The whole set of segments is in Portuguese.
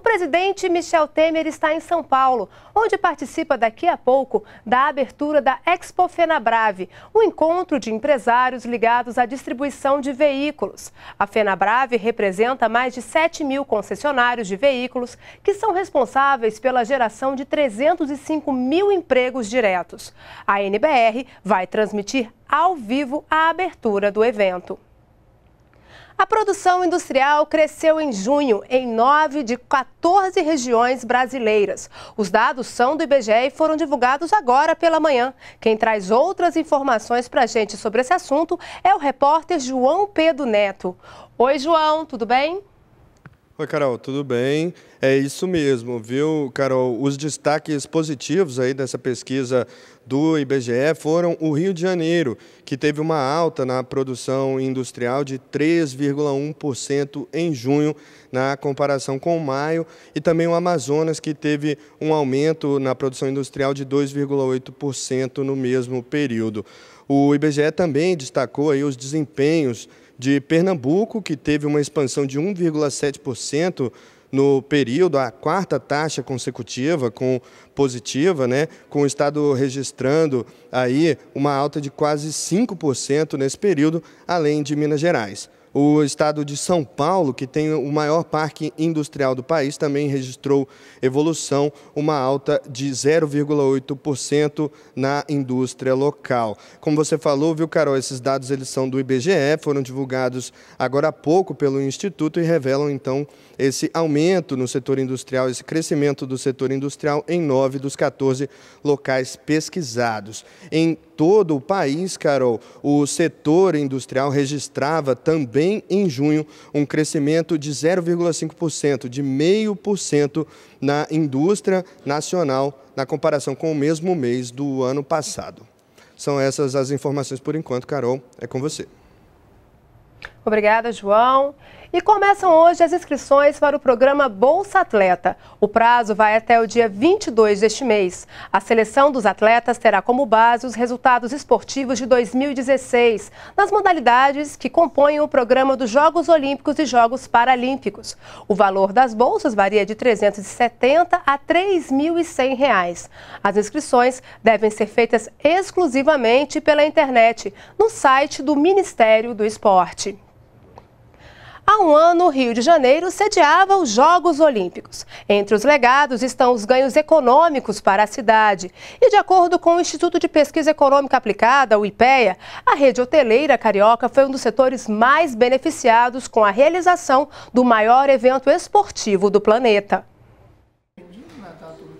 O presidente Michel Temer está em São Paulo, onde participa daqui a pouco da abertura da Expo Fenabrave, um encontro de empresários ligados à distribuição de veículos. A Fenabrave representa mais de 7 mil concessionários de veículos que são responsáveis pela geração de 305 mil empregos diretos. A NBR vai transmitir ao vivo a abertura do evento. A produção industrial cresceu em junho em 9 de 14 regiões brasileiras. Os dados são do IBGE e foram divulgados agora pela manhã. Quem traz outras informações para a gente sobre esse assunto é o repórter João Pedro Neto. Oi, João, tudo bem? Oi, Carol, tudo bem? É isso mesmo, viu, Carol? Os destaques positivos aí dessa pesquisa do IBGE foram o Rio de Janeiro, que teve uma alta na produção industrial de 3,1% em junho, na comparação com maio, e também o Amazonas, que teve um aumento na produção industrial de 2,8% no mesmo período. O IBGE também destacou aí os desempenhos de Pernambuco, que teve uma expansão de 1,7% no período, a quarta taxa consecutiva com positiva, né, com o estado registrando aí uma alta de quase 5% nesse período, além de Minas Gerais. O estado de São Paulo, que tem o maior parque industrial do país, também registrou evolução, uma alta de 0,8% na indústria local. Como você falou, viu, Carol, esses dados eles são do IBGE, foram divulgados agora há pouco pelo Instituto e revelam, então, esse aumento no setor industrial, esse crescimento do setor industrial em nove dos 14 locais pesquisados. Em todo o país, Carol, o setor industrial registrava também também em junho um crescimento de 0,5%, de 0,5% na indústria nacional na comparação com o mesmo mês do ano passado. São essas as informações por enquanto, Carol, é com você. Obrigada, João. E começam hoje as inscrições para o programa Bolsa Atleta. O prazo vai até o dia 22 deste mês. A seleção dos atletas terá como base os resultados esportivos de 2016, nas modalidades que compõem o programa dos Jogos Olímpicos e Jogos Paralímpicos. O valor das bolsas varia de 370 a 3.100 reais. As inscrições devem ser feitas exclusivamente pela internet, no site do Ministério do Esporte. Há um ano, o Rio de Janeiro sediava os Jogos Olímpicos. Entre os legados estão os ganhos econômicos para a cidade. E de acordo com o Instituto de Pesquisa Econômica Aplicada, o IPEA, a rede hoteleira carioca foi um dos setores mais beneficiados com a realização do maior evento esportivo do planeta.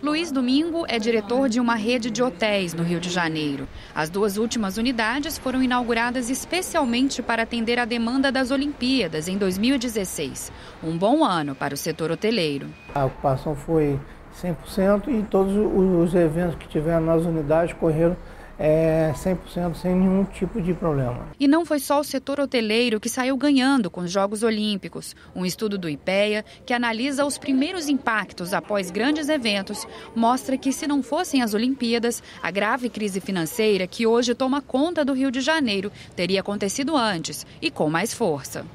Luiz Domingo é diretor de uma rede de hotéis no Rio de Janeiro. As duas últimas unidades foram inauguradas especialmente para atender à demanda das Olimpíadas em 2016. Um bom ano para o setor hoteleiro. A ocupação foi 100% e todos os eventos que tiveram nas unidades correram é 100% sem nenhum tipo de problema. E não foi só o setor hoteleiro que saiu ganhando com os Jogos Olímpicos. Um estudo do IPEA, que analisa os primeiros impactos após grandes eventos, mostra que se não fossem as Olimpíadas, a grave crise financeira que hoje toma conta do Rio de Janeiro teria acontecido antes e com mais força.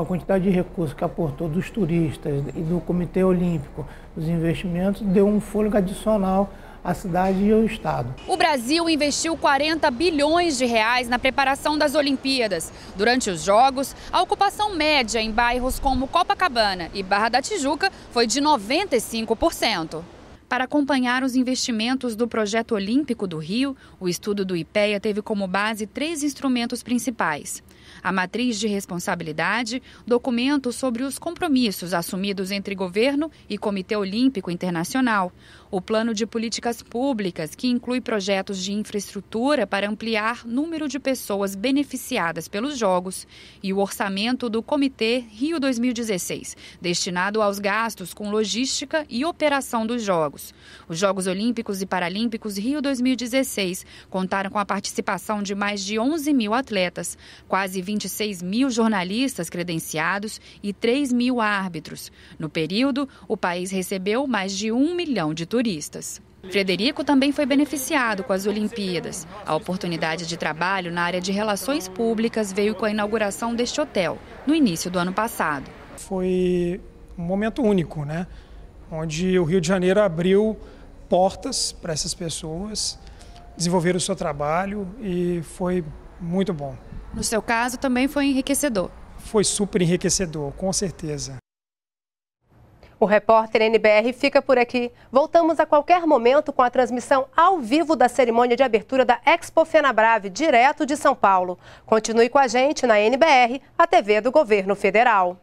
A quantidade de recursos que aportou dos turistas e do Comitê Olímpico, os investimentos, deu um fôlego adicional a cidade e o estado. O Brasil investiu 40 bilhões de reais na preparação das Olimpíadas. Durante os Jogos, a ocupação média em bairros como Copacabana e Barra da Tijuca foi de 95%. Para acompanhar os investimentos do projeto olímpico do Rio, o estudo do IPEA teve como base três instrumentos principais: a matriz de responsabilidade, documento sobre os compromissos assumidos entre governo e Comitê Olímpico Internacional, o plano de políticas públicas, que inclui projetos de infraestrutura para ampliar número de pessoas beneficiadas pelos Jogos, e o orçamento do Comitê Rio 2016, destinado aos gastos com logística e operação dos Jogos. Os Jogos Olímpicos e Paralímpicos Rio 2016 contaram com a participação de mais de 11 mil atletas, quase quase 26 mil jornalistas credenciados e 3 mil árbitros. No período, o país recebeu mais de um milhão de turistas. Frederico também foi beneficiado com as Olimpíadas. A oportunidade de trabalho na área de relações públicas veio com a inauguração deste hotel, no início do ano passado. Foi um momento único, né? Onde o Rio de Janeiro abriu portas para essas pessoas, desenvolverem o seu trabalho e foi muito bom. No seu caso, também foi enriquecedor. Foi super enriquecedor, com certeza. O repórter NBR fica por aqui. Voltamos a qualquer momento com a transmissão ao vivo da cerimônia de abertura da Expo Fenabrave, direto de São Paulo. Continue com a gente na NBR, a TV do Governo Federal.